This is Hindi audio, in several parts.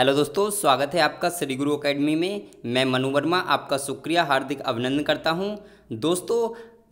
हेलो दोस्तों स्वागत है आपका श्री गुरु अकेडमी में मैं मनु वर्मा आपका शुक्रिया हार्दिक अभिनंदन करता हूं दोस्तों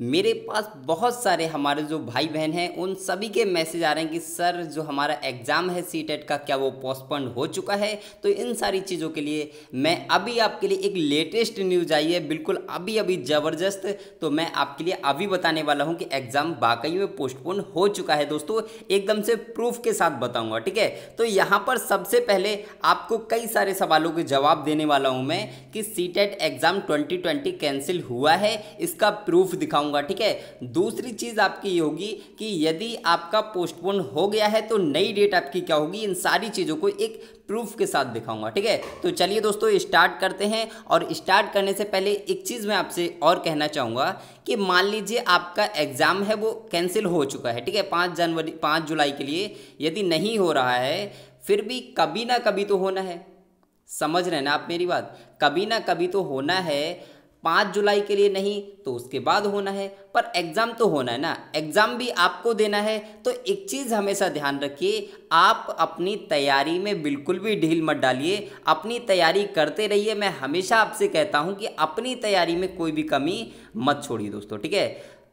मेरे पास बहुत सारे हमारे जो भाई बहन हैं उन सभी के मैसेज आ रहे हैं कि सर जो हमारा एग्ज़ाम है सी टेट का क्या वो पोस्टपोन हो चुका है तो इन सारी चीज़ों के लिए मैं अभी आपके लिए एक लेटेस्ट न्यूज़ आई है बिल्कुल अभी अभी ज़बरदस्त तो मैं आपके लिए अभी बताने वाला हूँ कि एग्ज़ाम वाकई में पोस्टपोन हो चुका है दोस्तों एकदम से प्रूफ के साथ बताऊँगा ठीक है तो यहाँ पर सबसे पहले आपको कई सारे सवालों के जवाब देने वाला हूँ मैं कि सी एग्ज़ाम ट्वेंटी कैंसिल हुआ है इसका प्रूफ दिखाऊँ बताऊंगा ठीक है दूसरी चीज़ आपकी ये होगी कि यदि आपका पोस्टपोन हो गया है तो नई डेट आपकी क्या होगी इन सारी चीज़ों को एक प्रूफ के साथ दिखाऊंगा ठीक है तो चलिए दोस्तों स्टार्ट करते हैं और स्टार्ट करने से पहले एक चीज़ मैं आपसे और कहना चाहूंगा कि मान लीजिए आपका एग्ज़ाम है वो कैंसिल हो चुका है ठीक है पांच जनवरी पांच जुलाई के लिए यदि नहीं हो रहा है फिर भी कभी ना कभी तो होना है समझ रहे ना आप मेरी बात कभी ना कभी तो होना है पाँच जुलाई के लिए नहीं तो उसके बाद होना है पर एग्ज़ाम तो होना है ना एग्ज़ाम भी आपको देना है तो एक चीज़ हमेशा ध्यान रखिए आप अपनी तैयारी में बिल्कुल भी ढील मत डालिए अपनी तैयारी करते रहिए मैं हमेशा आपसे कहता हूँ कि अपनी तैयारी में कोई भी कमी मत छोड़िए दोस्तों ठीक है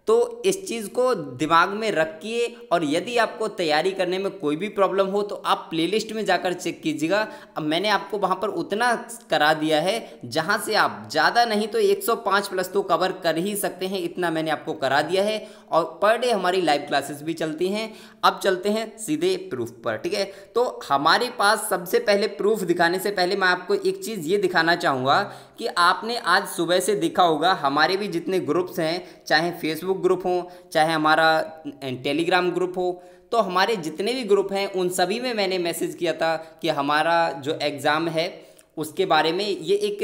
तो इस चीज़ को दिमाग में रखिए और यदि आपको तैयारी करने में कोई भी प्रॉब्लम हो तो आप प्लेलिस्ट में जाकर चेक कीजिएगा अब मैंने आपको वहाँ पर उतना करा दिया है जहाँ से आप ज़्यादा नहीं तो 105 प्लस तो कवर कर ही सकते हैं इतना मैंने आपको करा दिया है और पर डे हमारी लाइव क्लासेस भी चलती हैं अब चलते हैं सीधे प्रूफ पर ठीक है तो हमारे पास सबसे पहले प्रूफ दिखाने से पहले मैं आपको एक चीज़ ये दिखाना चाहूँगा कि आपने आज सुबह से देखा होगा हमारे भी जितने ग्रुप्स हैं चाहे फेसबुक फेसबुक ग्रुप हो चाहे हमारा टेलीग्राम ग्रुप हो तो हमारे जितने भी ग्रुप हैं उन सभी में मैंने मैसेज किया था कि हमारा जो एग्ज़ाम है उसके बारे में ये एक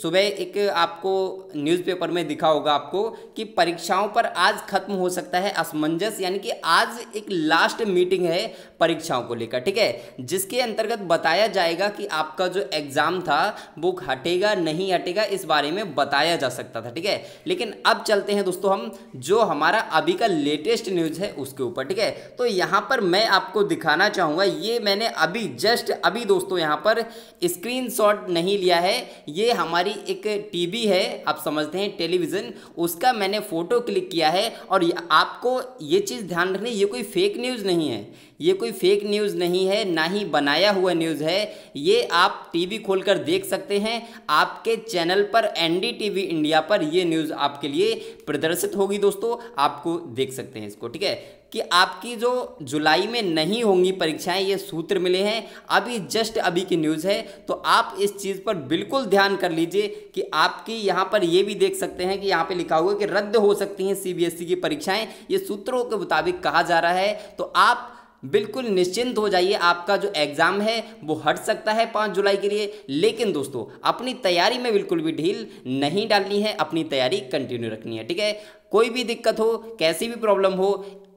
सुबह एक आपको न्यूज़पेपर में दिखा होगा आपको कि परीक्षाओं पर आज खत्म हो सकता है असमंजस यानी कि आज एक लास्ट मीटिंग है परीक्षाओं को लेकर ठीक है जिसके अंतर्गत बताया जाएगा कि आपका जो एग्ज़ाम था वो हटेगा नहीं हटेगा इस बारे में बताया जा सकता था ठीक है लेकिन अब चलते हैं दोस्तों हम जो हमारा अभी का लेटेस्ट न्यूज़ है उसके ऊपर ठीक है तो यहाँ पर मैं आपको दिखाना चाहूँगा ये मैंने अभी जस्ट अभी दोस्तों यहाँ पर स्क्रीन शॉट नहीं लिया है ये हमारी एक टीवी है आप समझते हैं टेलीविज़न उसका मैंने फ़ोटो क्लिक किया है और आपको ये चीज़ ध्यान रखनी ये कोई फेक न्यूज़ नहीं है ये कोई फेक न्यूज़ नहीं है ना ही बनाया हुआ न्यूज़ है ये आप टीवी खोलकर देख सकते हैं आपके चैनल पर एनडीटीवी इंडिया पर ये न्यूज़ आपके लिए प्रदर्शित होगी दोस्तों आपको देख सकते हैं इसको ठीक है कि आपकी जो जुलाई में नहीं होंगी परीक्षाएं ये सूत्र मिले हैं अभी जस्ट अभी की न्यूज़ है तो आप इस चीज़ पर बिल्कुल ध्यान कर लीजिए कि आपकी यहाँ पर ये भी देख सकते हैं कि यहाँ पे लिखा हुआ है कि रद्द हो सकती हैं सी की परीक्षाएं ये सूत्रों के मुताबिक कहा जा रहा है तो आप बिल्कुल निश्चिंत हो जाइए आपका जो एग्ज़ाम है वो हट सकता है पाँच जुलाई के लिए लेकिन दोस्तों अपनी तैयारी में बिल्कुल भी ढील नहीं डालनी है अपनी तैयारी कंटिन्यू रखनी है ठीक है कोई भी दिक्कत हो कैसी भी प्रॉब्लम हो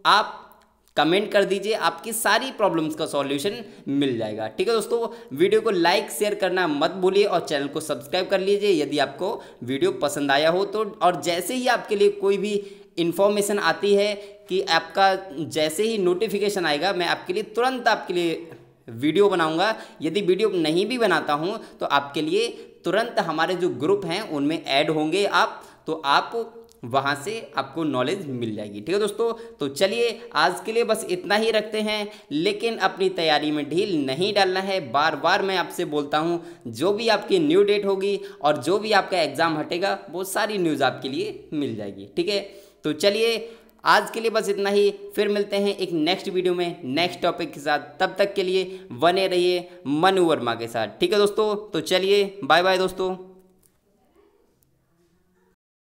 आप कमेंट कर दीजिए आपकी सारी प्रॉब्लम्स का सॉल्यूशन मिल जाएगा ठीक है दोस्तों वीडियो को लाइक शेयर करना मत भूलिए और चैनल को सब्सक्राइब कर लीजिए यदि आपको वीडियो पसंद आया हो तो और जैसे ही आपके लिए कोई भी इन्फॉर्मेशन आती है कि आपका जैसे ही नोटिफिकेशन आएगा मैं आपके लिए तुरंत आपके लिए वीडियो बनाऊंगा यदि वीडियो नहीं भी बनाता हूं तो आपके लिए तुरंत हमारे जो ग्रुप हैं उनमें ऐड होंगे आप तो आप वहाँ से आपको नॉलेज मिल जाएगी ठीक है दोस्तों तो चलिए आज के लिए बस इतना ही रखते हैं लेकिन अपनी तैयारी में ढील नहीं डालना है बार बार मैं आपसे बोलता हूँ जो भी आपकी न्यू डेट होगी और जो भी आपका एग्ज़ाम हटेगा वो सारी न्यूज़ आपके लिए मिल जाएगी ठीक है तो चलिए आज के लिए बस इतना ही फिर मिलते हैं एक नेक्स्ट वीडियो में नेक्स्ट टॉपिक के साथ तब तक के लिए बने रहिए मनु वर्मा के साथ ठीक है दोस्तों तो चलिए बाय बाय दोस्तों